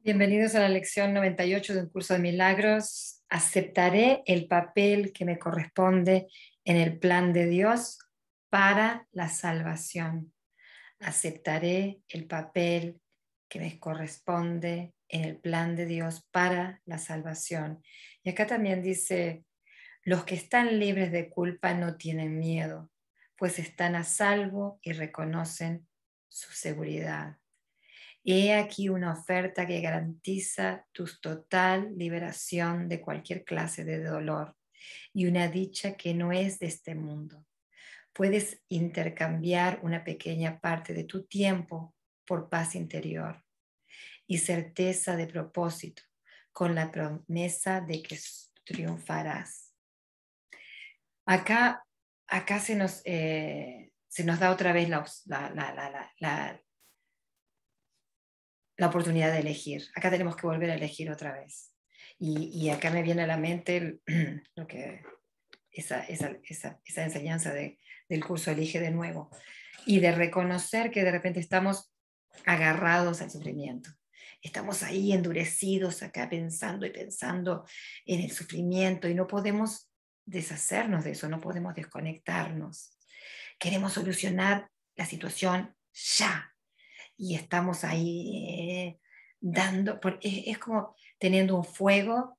Bienvenidos a la lección 98 de un curso de milagros. Aceptaré el papel que me corresponde en el plan de Dios para la salvación. Aceptaré el papel que me corresponde en el plan de Dios para la salvación. Y acá también dice, los que están libres de culpa no tienen miedo, pues están a salvo y reconocen su seguridad. He aquí una oferta que garantiza tu total liberación de cualquier clase de dolor y una dicha que no es de este mundo. Puedes intercambiar una pequeña parte de tu tiempo por paz interior y certeza de propósito con la promesa de que triunfarás. Acá, acá se, nos, eh, da otra vez la, la oportunidad de elegir. Acá tenemos que volver a elegir otra vez. Y, acá me viene a la mente lo que, esa, enseñanza del curso Elige de nuevo. Y de reconocer que de repente estamos agarrados al sufrimiento. Estamos ahí endurecidos acá pensando y pensando en el sufrimiento y no podemos deshacernos de eso, no podemos desconectarnos. Queremos solucionar la situación ya, y estamos ahí eh, dando, porque es, como teniendo un fuego,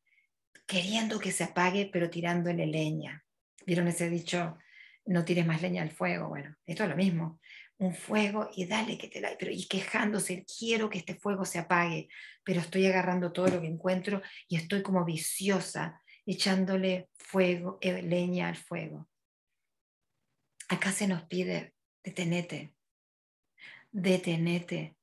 queriendo que se apague, pero tirándole leña. ¿Vieron ese dicho? No tires más leña al fuego. Bueno, esto es lo mismo. Un fuego y dale que te la... Pero, y quejándose, quiero que este fuego se apague, pero estoy agarrando todo lo que encuentro y estoy como viciosa echándole fuego, eh, leña al fuego. Acá se nos pide, detenete, detenete,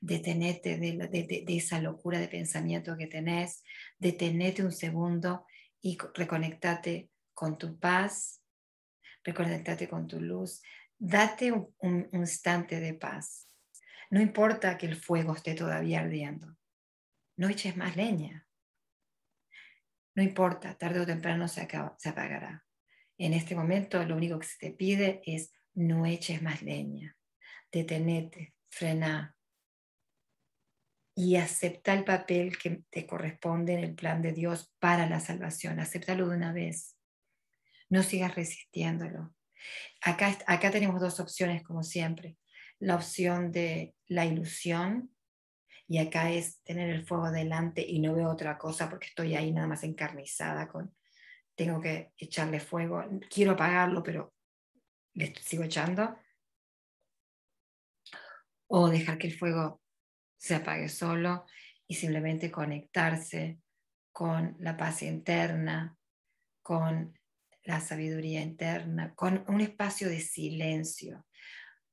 detenete de, esa locura de pensamiento que tenés, detenete un segundo y reconectate con tu paz, reconectate con tu luz, date un, instante de paz. No importa que el fuego esté todavía ardiendo, no eches más leña. No importa, tarde o temprano se apagará. En este momento lo único que se te pide es no eches más leña detenete, frena, y acepta el papel que te corresponde en el plan de Dios para la salvación. Acéptalo de una vez. No sigas resistiéndolo. Acá, acá tenemos dos opciones, como siempre. La opción de la ilusión, y acá es tener el fuego delante y no veo otra cosa porque estoy ahí nada más encarnizada con, tengo que echarle fuego, quiero apagarlo, pero le sigo echando o dejar que el fuego se apague solo y simplemente conectarse con la paz interna, con la sabiduría interna, con un espacio de silencio.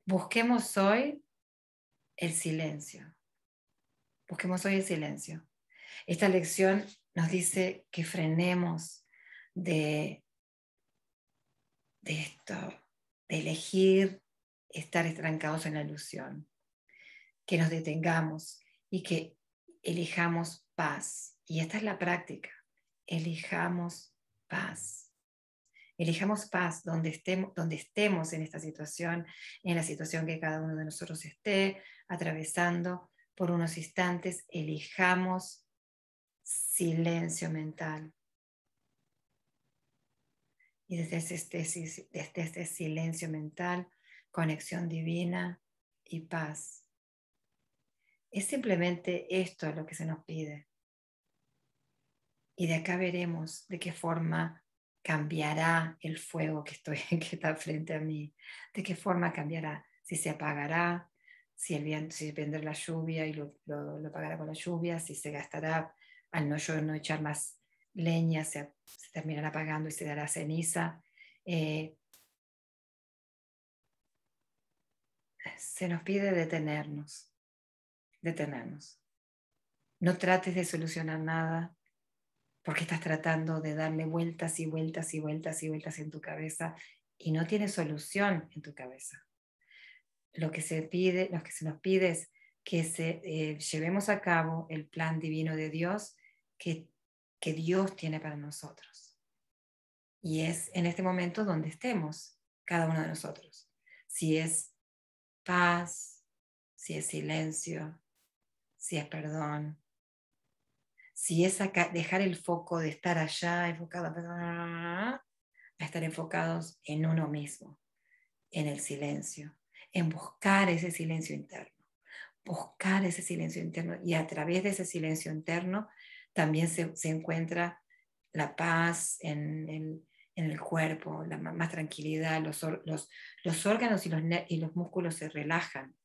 Busquemos hoy el silencio. Busquemos hoy el silencio. Esta lección nos dice que frenemos de, de esto, de elegir estar estrancados en la ilusión, que nos detengamos y que elijamos paz. Y esta es la práctica. Elijamos paz. Elijamos paz donde estemos, donde estemos en esta situación, en la situación que cada uno de nosotros esté atravesando por unos instantes. Elijamos silencio mental. Y desde este, desde este silencio mental, conexión divina y paz. Es simplemente esto lo que se nos pide. Y de acá veremos de qué forma cambiará el fuego que, estoy, que está frente a mí, de qué forma cambiará, si se apagará, si, el viento, si vendrá la lluvia y lo, lo, pagará con la lluvia, si se gastará al no yo no echar más leña, se, se terminará apagando y se dará ceniza. Eh, se nos pide detenernos detenernos. No trates de solucionar nada porque estás tratando de darle vueltas y vueltas y vueltas y vueltas en tu cabeza y no tienes solución en tu cabeza. Lo que se pide, lo que se nos pide es que se, eh, llevemos a cabo el plan divino de Dios que, que Dios tiene para nosotros. Y es en este momento donde estemos, cada uno de nosotros. Si es paz, si es silencio, si es perdón, si es dejar el foco de estar allá enfocado a estar enfocados en uno mismo, en el silencio, en buscar ese silencio interno, buscar ese silencio interno y a través de ese silencio interno también se, encuentra la paz en el, cuerpo, la más tranquilidad, los, órganos y los, y los músculos se relajan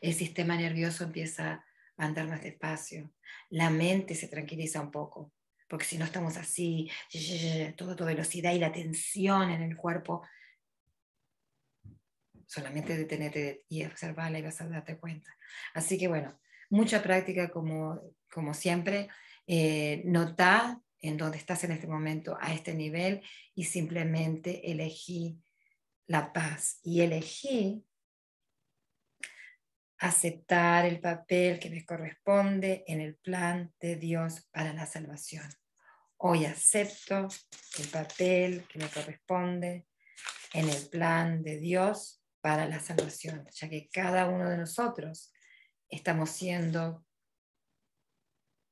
el sistema nervioso empieza a andar más despacio, la mente se tranquiliza un poco, porque si no estamos así, toda tu velocidad y la tensión en el cuerpo, solamente detenerte y observarla y vas a darte cuenta. Así que bueno, mucha práctica como, como siempre, eh, nota en dónde estás en este momento a este nivel y simplemente elegí la paz y elegí aceptar el papel que me corresponde en el plan de Dios para la salvación. Hoy acepto el papel que me corresponde en el plan de Dios para la salvación, ya que cada uno de nosotros estamos siendo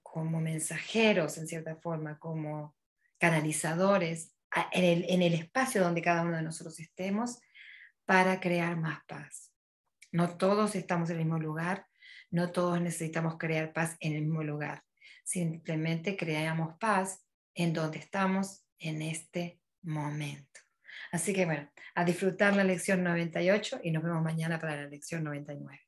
como mensajeros, en cierta forma, como canalizadores en el, en el espacio donde cada uno de nosotros estemos para crear más paz. No todos estamos en el mismo lugar, no todos necesitamos crear paz en el mismo lugar. Simplemente creamos paz en donde estamos en este momento. Así que bueno, a disfrutar la lección 98 y nos vemos mañana para la lección 99.